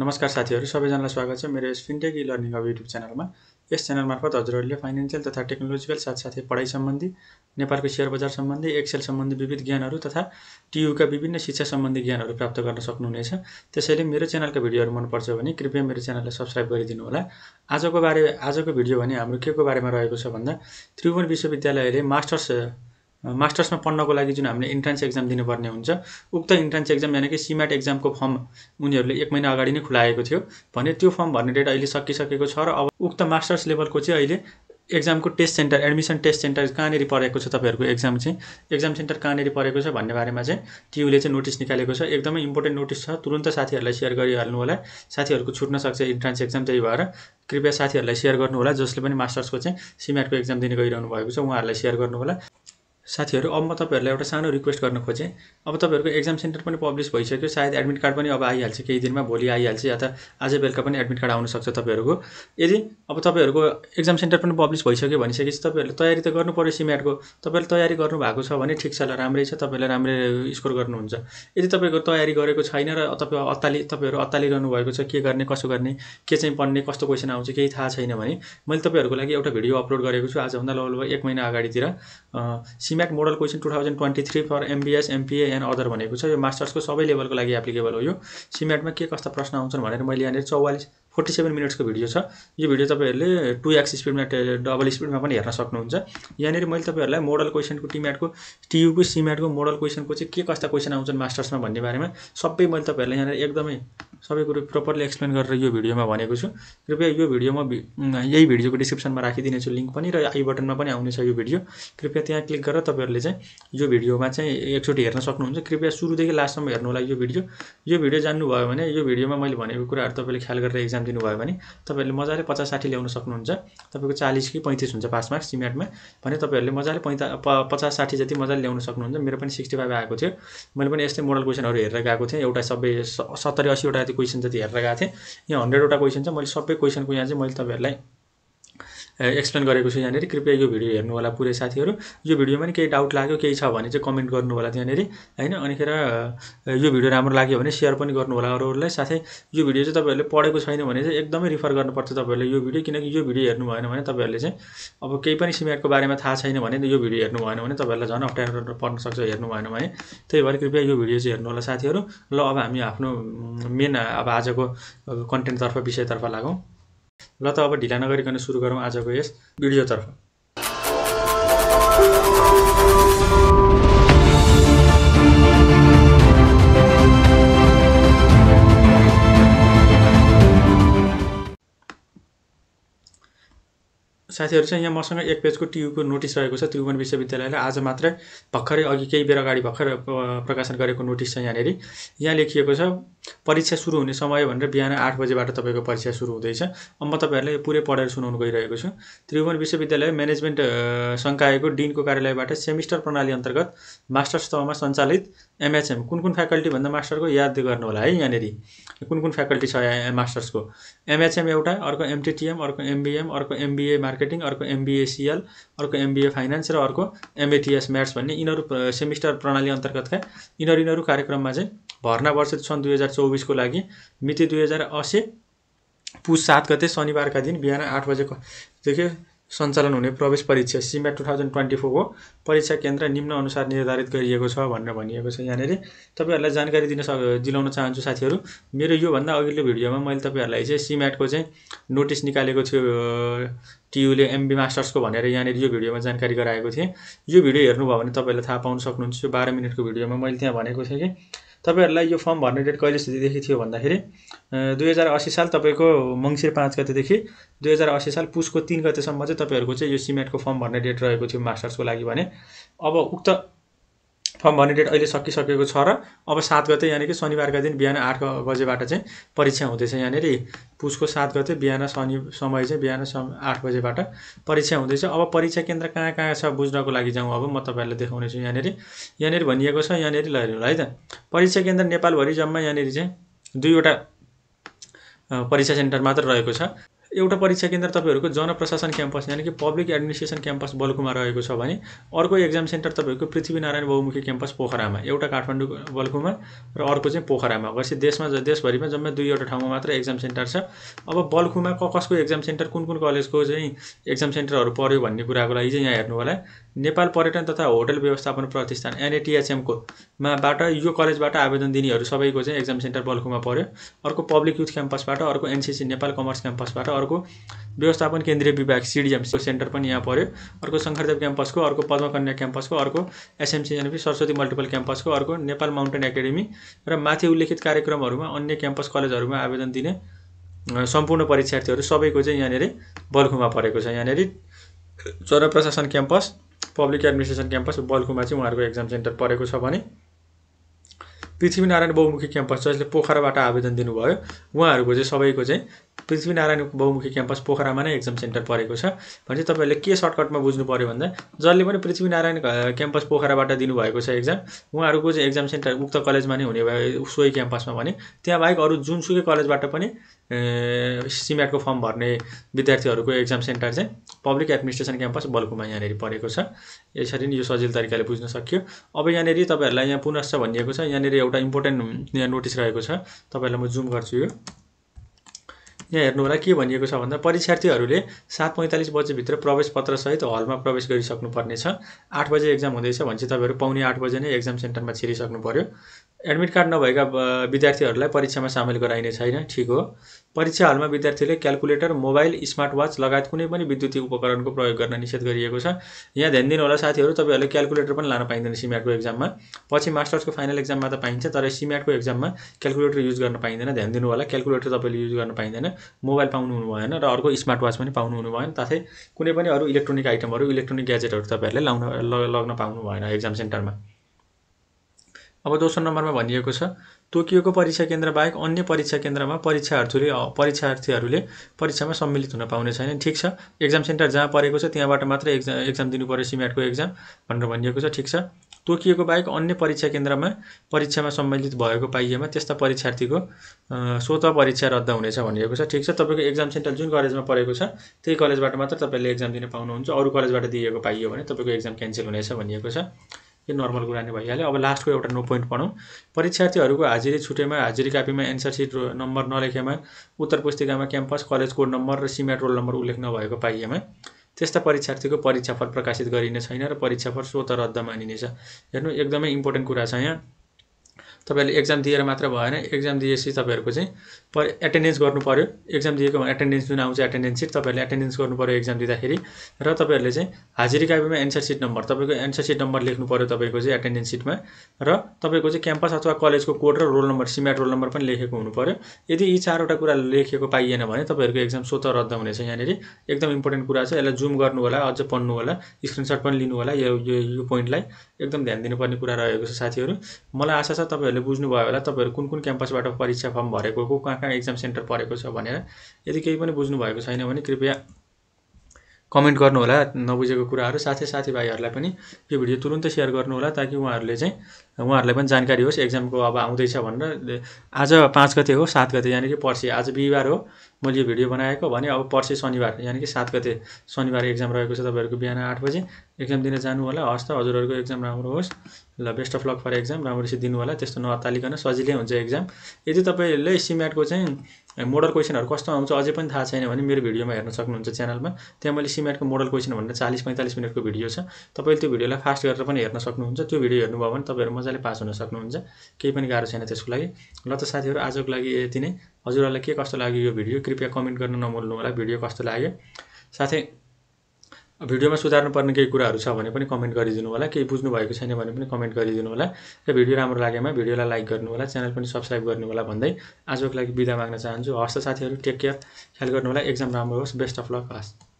नमस्कार साथीहरू सबैजनालाई स्वागत छ मेरो यस फिन्टेक इ लर्निङ अब युट्युब च्यानलमा यस च्यानल मार्फत हजुरहरूले फाइनेन्सियल तथा टेक्नोलोजिकल साथसाथै पढाइ सम्बन्धी नेपालको सेयर बजार सम्बन्धी एक्सेल सम्बन्धी विविध ज्ञानहरू तथा टियुका विभिन्न शिक्षा सम्बन्धी ज्ञानहरू प्राप्त गर्न सक्नुहुनेछ त्यसैले मेरो च्यानलका भिडियोहरू मनपर्छ भने कृपया मेरो च्यानललाई सब्सक्राइब गरिदिनु होला आजको बारे आजको भिडियो भने हाम्रो के को बारेमा रहेको छ भन्दा त्रिभुवन विश्वविद्यालयले मास्टर्स मास्टर्समा पढ्नको लागि जुन हामीले इन्ट्रान्स एक्जाम दिनुपर्ने हुन्छ उक्त इन्ट्रान्स एक्जाम यानि कि सिम्याट एक्जामको फर्म उनीहरूले एक महिना अगाडि नै खुलाएको थियो भने त्यो फर्म भर्ने डेट अहिले सकिसकेको छ र अब उक्त मास्टर्स लेभलको चाहिँ अहिले एक्जामको test centre admission test centre कहाँनिर परेको छ तपाईँहरूको एक्जाम चाहिँ एक्जाम सेन्टर कहाँनिर परेको छ भन्ने बारेमा चाहिँ टियुले चाहिँ नोटिस निकालेको छ एकदमै इम्पोर्टेन्ट नोटिस छ तुरन्त साथीहरूलाई सेयर गरिहाल्नु होला साथीहरूको छुट्न सक्छ इन्ट्रान्स एक्जाम त्यही भएर कृपया साथीहरूलाई सेयर होला जसले पनि मास्टर्सको चाहिँ सिम्याटको एक्जाम दिने गइरहनु भएको छ उहाँहरूलाई सेयर गर्नु होला साथीहरू अब म तपाईँहरूलाई एउटा सानो रिक्वेस्ट गर्न खोजेँ अब तपाईँहरूको एक्जाम सेन्टर पनि पब्लिस भइसक्यो सायद एडमिट कार्ड पनि अब आइहाल्छ केही दिनमा भोलि आइहाल्छ या त आज बेलुका पनि एडमिट कार्ड आउनसक्छ तपाईँहरूको यदि अब तपाईँहरूको एक्जाम सेन्टर पनि पब्लिस भइसक्यो भनिसकेपछि तपाईँहरूले तयारी त गर्नुपऱ्यो सिम्याटको तपाईँले तयारी गर्नुभएको छ भने ठिक छ ल राम्रै छ तपाईँले राम्रै स्कोर गर्नुहुन्छ यदि तपाईँको तयारी गरेको छैन र तपाईँ अत्ताली तपाईँहरू अत्तालिरहनु भएको छ के गर्ने कसो गर्ने के चाहिँ पढ्ने कस्तो क्वेसन आउँछ केही थाहा छैन भने मैले तपाईँहरूको लागि एउटा भिडियो अपलोड गरेको छु आजभन्दा लगभग एक महिना अगाडितिर CMAT model question two thousand twenty three for MBS MPA and other भनेको छ यो मास्टर्सको सबै लेभलको लागि एप्लिकेबल हो यो सिम्याटमा के कस्ता प्रश्न आउँछन् भनेर मैले यहाँनिर चौवालिस फोर्टी सेभेन मिनट्सको भिडियो छ यो भिडियो तपाईँहरूले टु एक्स स्पिडमा डबल स्पिडमा पनि हेर्न सक्नुहुन्छ यहाँनिर मैले तपाईँहरूलाई मोडल क्वेसनको टिम्याटको टियुको सिम्याटको मोडल क्वेसनको चाहिँ के कस्ता क्वेसन आउँछन् मास्टर्समा भन्ने बारेमा सबै मैले तपाईँहरूलाई यहाँनिर एकदमै सबै कुरो प्रपरली एक्सप्लेन गरेर यो भिडियोमा भनेको छु कृपया यो भिडियोमा यही भिडियोको डिस्क्रिप्सनमा राखिदिनेछु लिङ्क पनि र आई बटनमा पनि आउनेछ यो भिडियो कृपया त्यहाँ क्लिक गरेर तपाईँहरूले चाहिँ यो भिडियोमा चाहिँ एकचोटि हेर्न सक्नुहुन्छ कृपया सुरुदेखि लास्टसम्म हेर्नु होला यो भिडियो यो भिडियो जान्नुभयो भने यो भिडियोमा मैले भनेको कुराहरू तपाईँले ख्याल गरेर एक्जाम एक्जाम दिनुभयो भने तपाईँहरूले मजाले पचास साठी ल्याउन सक्नुहुन्छ तपाईँको चालिस कि पैँतिस हुन्छ पास मार्क्स सिमेटमा भने तपाईँहरूले मजाले पैँता पचास साठी जति मजाले ल्याउन सक्नुहुन्छ मेरो पनि सिक्सटी फाइभ आएको थियो मैले पनि यस्तै मोडल क्वेसनहरू हेरेर गएको थिएँ एउटा सबै सत्तरी असीवटा क्वेसन जति हेरेर गएको थिएँ यहाँ हन्ड्रेडवटा क्वेसन छ मैले सबै क्वेसनको यहाँ चाहिँ मैले तपाईँहरूलाई एक्सप्लेन गरेको छु यहाँनिर कृपया यो भिडियो हेर्नु होला पुरै साथीहरू यो भिडियोमा नि केही डाउट लाग्यो केही छ भने चाहिँ कमेन्ट गर्नु होला त्यहाँनिर होइन अनिखेर यो भिडियो राम्रो लाग्यो भने सेयर पनि गर्नु होला अरूहरूलाई साथै यो भिडियो चाहिँ तपाईँहरूले पढेको छैन भने चाहिँ एकदमै रिफर गर्नुपर्छ तपाईँहरूले यो भिडियो किनकि यो भिडियो हेर्नु भएन भने तपाईँहरूले चाहिँ अब केही पनि सिमेन्टको बारेमा थाहा छैन भने यो भिडियो हेर्नु भएन भने तपाईँहरूलाई झन् अप्ठ्यारो पर्न सक्छ हेर्नु भएन भने त्यही भएर कृपया यो भिडियो चाहिँ हेर्नु होला साथीहरू ल अब हामी आफ्नो मेन अब आजको कन्टेन्टतर्फ विषयतर्फ लागौँ ल त अब ढिला नगरिकन सुरु गरौँ आजको यस भिडियोतर्फ साथीहरू चाहिँ यहाँ मसँग एक पेजको टियुको नोटिस रहेको छ त्रिभुवन विश्वविद्यालयले आज मात्रै भर्खरै अघि केही बेर अगाडि भर्खर प्रकाशन गरेको नोटिस छ यहाँनिर यहाँ लेखिएको छ परीक्षा सुरु हुने समय भनेर बिहान आठ बजेबाट तपाईँको परीक्षा सुरु हुँदैछ अब म तपाईँहरूलाई पुरै पढेर सुनाउनु गइरहेको छु त्रिभुवन विश्वविद्यालय म्यानेजमेन्ट सङ्कायको डिनको कार्यालयबाट सेमिस्टर प्रणाली अन्तर्गत मास्टर्स तहमा सञ्चालित एमएचएम कुन कुन फ्याकल्टी भन्दा मास्टरको याद गर्नु होला है यहाँनिर कुन कुन फ्याकल्टी छ मास्टर्सको एमएचएम एउटा अर्को एमटिटिएम अर्को एमबिएम अर्को एमबिए मार्केट मार्केटिङ अर्को एमबिएसिएल अर्को एमबिए फाइनेन्स र अर्को एमएटिएस म्याट्स भन्ने यिनीहरू सेमिस्टर प्रणाली अन्तर्गतका यिनीहरू यिनीहरू कार्यक्रममा चाहिँ भर्ना वर्ष सन् दुई हजार चौबिसको लागि मिति दुई हजार असी पुस सात गते शनिबारका दिन बिहान आठ बजेको देखियो सञ्चालन हुने प्रवेश परीक्षा सिमेट टु थाउजन्ड ट्वेन्टी फोरको परीक्षा केन्द्र निम्नअनुसार निर्धारित गरिएको छ भनेर भनिएको छ यहाँनिर तपाईँहरूलाई जानकारी दिन सक दिलाउन चाहन्छु साथीहरू मेरो योभन्दा अघिल्लो भिडियोमा मैले तपाईँहरूलाई चाहिँ सिमेटको चाहिँ नोटिस निकालेको थियो टियुले एमबी मास्टर्सको भनेर यहाँनिर यो भिडियोमा जानकारी गराएको थिएँ यो भिडियो हेर्नुभयो भने तपाईँले थाहा पाउन सक्नुहुन्छ यो बाह्र मिनटको भिडियोमा मैले त्यहाँ भनेको थिएँ कि तपाईँहरूलाई यो फर्म भर्ने डेट कहिले स्थितिदेखि थियो भन्दाखेरि दुई हजार असी साल तपाईँको मङ्सिर पाँच गतेदेखि दुई हजार असी साल पुसको तिन गतेसम्म चाहिँ तपाईँहरूको चाहिँ यो सिमेन्टको फर्म भर्ने डेट रहेको थियो मास्टर्सको लागि भने अब उक्त फर्म भर्ने डेट अहिले सकिसकेको छ र अब सात गते यानि कि शनिबारका दिन बिहान आठ बजेबाट चाहिँ परीक्षा हुँदैछ यहाँनिर पुसको सात गते बिहान शनि समय चाहिँ बिहान सम आठ बजेबाट परीक्षा हुँदैछ अब परीक्षा केन्द्र कहाँ कहाँ छ बुझ्नको लागि जाउँ अब म तपाईँहरूलाई देखाउनेछु यहाँनिर यहाँनिर भनिएको छ यहाँनिर ल हेर्नु है त परीक्षा केन्द्र नेपालभरि जम्मा यहाँनिर चाहिँ दुईवटा परीक्षा सेन्टर मात्र रहेको छ एउटा परीक्षा केन्द्र तपाईँहरूको प्रशासन क्याम्पस यानि कि पब्लिक एडमिनिस्ट्रेसन क्याम्पस बलकुमा रहेको छ भने अर्को एक्जाम सेन्टर तपाईँहरूको पृथ्वीनारायण बहुमुखी क्याम्पस पोखरामा एउटा काठमाडौँ बलकुमा र अर्को चाहिँ पोखरामा भएपछि देशमा देशभरिमा जम्मै दुईवटा ठाउँमा मात्र एक्जाम सेन्टर छ अब बलकुमा क कसको एक्जाम सेन्टर कुन कुन कलेजको चाहिँ एक्जाम सेन्टरहरू पऱ्यो भन्ने कुराको लागि चाहिँ यहाँ हेर्नु होला नेपाल पर्यटन तथा होटल व्यवस्थापन प्रतिष्ठान एनएटिएचएमको माबाट यो कलेजबाट आवेदन दिनेहरू सबैको चाहिँ एक्जाम सेन्टर बलकुमा पऱ्यो अर्को पब्लिक युथ क्याम्पसबाट अर्को एनसिसी नेपाल कमर्स क्याम्पसबाट अर्को व्यवस्थापन केन्द्रीय विभाग सिडिएमसीको सेन्टर पनि यहाँ पऱ्यो अर्को शङ्करदेव क्याम्पसको अर्को पद्मकन्या क्याम्पसको अर्को एसएमसी एनपी सरस्वती मल्टिपल क्याम्पसको अर्को नेपाल माउन्टेन एकाडेमी र माथि उल्लेखित कार्यक्रमहरूमा अन्य क्याम्पस कलेजहरूमा आवेदन दिने सम्पूर्ण परीक्षार्थीहरू सबैको चाहिँ यहाँनिर बल्खुमा परेको छ यहाँनिर चौर प्रशासन क्याम्पस पब्लिक एडमिनिस्ट्रेसन क्याम्पस बल्खुमा चाहिँ उहाँहरूको एक्जाम सेन्टर परेको छ भने पृथ्वीनारायण बहुमुखी क्याम्पस जसले पोखराबाट आवेदन दिनुभयो उहाँहरूको चाहिँ सबैको चाहिँ पृथ्वीनारायण बहुमुखी क्याम्पस पोखरामा नै एक्जाम सेन्टर परेको छ भने चाहिँ तपाईँहरूले के सर्टकटमा बुझ्नु पऱ्यो भन्दा जसले पनि पृथ्वीनारायण क्याम्पस पोखराबाट दिनुभएको छ एक्जाम उहाँहरूको चाहिँ एक्जाम सेन्टर उक्त कलेजमा नै हुने भए सोही क्याम्पसमा भने त्यहाँ बाहेक अरू जुनसुकै कलेजबाट पनि सिम्याटको फर्म भर्ने विद्यार्थीहरूको एक्जाम सेन्टर चाहिँ पब्लिक एडमिनिस्ट्रेसन क्याम्पस बल्कुमा यहाँनिर परेको छ यसरी नै यो सजिलो तरिकाले बुझ्न सकियो अब यहाँनिर तपाईँहरूलाई यहाँ पुनश्च भनिएको छ यहाँनिर एउटा इम्पोर्टेन्ट यहाँ नोटिस रहेको छ तपाईँहरूलाई म जुम गर्छु यो यहाँ होला के भनिएको छ भन्दा परीक्षार्थीहरूले सात पैँतालिस बजेभित्र प्रवेश पत्रसहित हलमा प्रवेश गरिसक्नुपर्नेछ आठ बजे एक्जाम हुँदैछ चाहिँ तपाईँहरू पाउने आठ बजे नै एक्जाम सेन्टरमा छिरिसक्नु पऱ्यो एडमिट कार्ड नभएका विद्यार्थीहरूलाई परीक्षामा सामेल गराइने छैन ठिक हो परीक्षा हलमा विद्यार्थीले क्यालकुलेटर मोबाइल स्मार्ट वाच लगायत कुनै पनि विद्युतीय उपकरणको प्रयोग गर्न निषेध गरिएको छ यहाँ ध्यान दिनुहोला साथीहरू तपाईँहरूले क्यालकुलेटर पनि लान पाइँदैन सिम्याटको एक्जाममा पछि मास्टर्सको फाइनल एक्जाममा त पाइन्छ तर सिम्याटको एक्जाममा क्यालकुलेटर युज गर्न पाइँदैन ध्यान दिनु होला क्यालकुलेटर तपाईँले युज गर्न पाइँदैन मोबाइल पाउनु हुनु भएन र अर्को स्मार्ट वाच पनि पाउनु हुनु भएन साथै कुनै पनि अरू इलेक्ट्रोनिक आइटमहरू इलेक्ट्रोनिक ग्याजेटहरू तपाईँहरूले लाउन लग्न पाउनु भएन एक्जाम सेन्टरमा अब दोस्रो नम्बरमा भनिएको छ तोकिएको परीक्षा बाहेक अन्य परीक्षा केन्द्रमा परीक्षार्थीले परीक्षार्थीहरूले परीक्षामा सम्मिलित हुन पाउने छैनन् ठिक छ एक्जाम सेन्टर जहाँ परेको छ त्यहाँबाट मात्र एक्जाम एक्जाम दिनु पऱ्यो सिम्याटको एक्जाम भनेर भनिएको छ ठिक छ तोकिएको बाहेक अन्य परीक्षा केन्द्रमा परीक्षामा सम्मिलित भएको पाइएमा त्यस्ता परीक्षार्थीको स्वत परीक्षा रद्द हुनेछ भनिएको छ ठिक छ तपाईँको एक्जाम सेन्टर जुन कलेजमा परेको छ त्यही कलेजबाट मात्र तपाईँले एक्जाम दिन पाउनुहुन्छ अरू कलेजबाट दिएको पाइयो भने तपाईँको एक्जाम क्यान्सल हुनेछ भनिएको छ यो नर्मल कुरा नै भइहाल्यो अब लास्टको एउटा नो पोइन्ट पढौँ परीक्षार्थीहरूको हाजिरी छुटेमा हाजिरी कापीमा एन्सर सिट नम्बर नलेखेमा उत्तर पुस्तिकामा क्याम्पस कलेज कोड नम्बर र सिमेट रोल नम्बर उल्लेख नभएको पाइएमा त्यस्ता परीक्षार्थीको परीक्षाफल प्रकाशित गरिने छैन र परीक्षाफल स्वत रद्द मानिनेछ हेर्नु एकदमै इम्पोर्टेन्ट कुरा छ यहाँ तपाईँहरूले एक्जाम दिएर मात्र भएन एक्जाम दिएपछि तपाईँहरूको चाहिँ पर एटेन्डेन्स गर्नु पऱ्यो एक्जाम दिएको एटेन्डेन्स जुन आउँछ एटेन्डेन्स सिट तपाईँहरूले एटेन्डेन्स गर्नु पऱ्यो एक्जाम दिँदाखेरि र तपाईँहरूले चाहिँ हाजिरी कापीमा एन्सर सिट नम्बर तपाईँको एन्सर सिट नम्बर लेख्नु पऱ्यो तपाईँको चाहिँ एटेन्डेन्स सिटमा र तपाईँको चाहिँ क्याम्पस अथवा कलेजको कोड र roll number CMAT roll number पनि लेखेको हुनु पऱ्यो यदि यी चारवटा कुरा लेखेको पाइएन भने तपाईँहरूको एक्जाम स्वतः रद्द हुनेछ यहाँनिर एकदम इम्पोर्टेन्ट कुरा छ यसलाई जुम गर्नु होला अझ पढ्नु होला स्क्रिनसट पनि लिनु होला यो यो पोइन्टलाई एकदम ध्यान दिनुपर्ने कुरा रहेको छ साथीहरू मलाई आशा छ तपाईँहरू तपाईँहरूले बुझ्नुभयो होला तपाईँहरू कुन कुन क्याम्पसबाट परीक्षा फर्म भरेको को कहाँ कहाँ एक्जाम सेन्टर परेको छ भनेर यदि केही पनि बुझ्नुभएको छैन भने कृपया कमेन्ट गर्नुहोला नबुझेको कुराहरू साथै साथीभाइहरूलाई पनि यो भिडियो तुरुन्तै सेयर गर्नुहोला ताकि उहाँहरूले चाहिँ उहाँहरूलाई पनि जानकारी होस् एक्जामको अब आउँदैछ भनेर आज पाँच गते हो सात गते यानि कि पर्सि आज बिहिबार हो मैले यो भिडियो बनाएको भने अब पर्सि शनिबार यानि कि सात गते शनिबार एक्जाम रहेको छ तपाईँहरूको बिहान आठ बजी एक्जाम दिन जानु होला हस् त हजुरहरूको एक्जाम राम्रो होस् ल best of luck for exam राम्ररी दिनु होला त्यस्तो नअत्तालिकन सजिलै हुन्छ एक्जाम यदि तपाईँले सिम्याटको चाहिँ मोडल क्वेसनहरू कस्तो आउँछ अझै पनि थाहा छैन भने मेरो भिडियोमा हेर्न सक्नुहुन्छ च्यानलमा त्यहाँ मैले सिमेटको मोडल क्वेसन भनेर चालिस पैँतालिस मिनटको भिडियो छ तपाईँले त्यो भिडियोलाई फास्ट गरेर पनि हेर्न सक्नुहुन्छ त्यो भिडियो हेर्नुभयो भने तपाईँहरू मजाले मजाले पास हुन सक्नुहुन्छ केही पनि गाह्रो छैन त्यसको लागि ल त साथीहरू आजको लागि यति नै हजुरहरूलाई के कस्तो लाग्यो यो भिडियो कृपया कमेन्ट गर्न नमुल्नु होला भिडियो कस्तो लाग्यो साथै भिडियोमा सुधार्नुपर्ने केही कुराहरू छ भने पनि कमेन्ट गरिदिनु होला केही बुझ्नु भएको छैन भने पनि कमेन्ट गरिदिनु होला र भिडियो राम्रो लागेमा भिडियोलाई लाइक गर्नु होला च्यानल पनि सब्सक्राइब गर्नु होला भन्दै आजको लागि बिदा माग्न चाहन्छु हस्त साथीहरू टेक केयर ख्याल गर्नु होला एक्जाम राम्रो होस् बेस्ट अफ लक हस्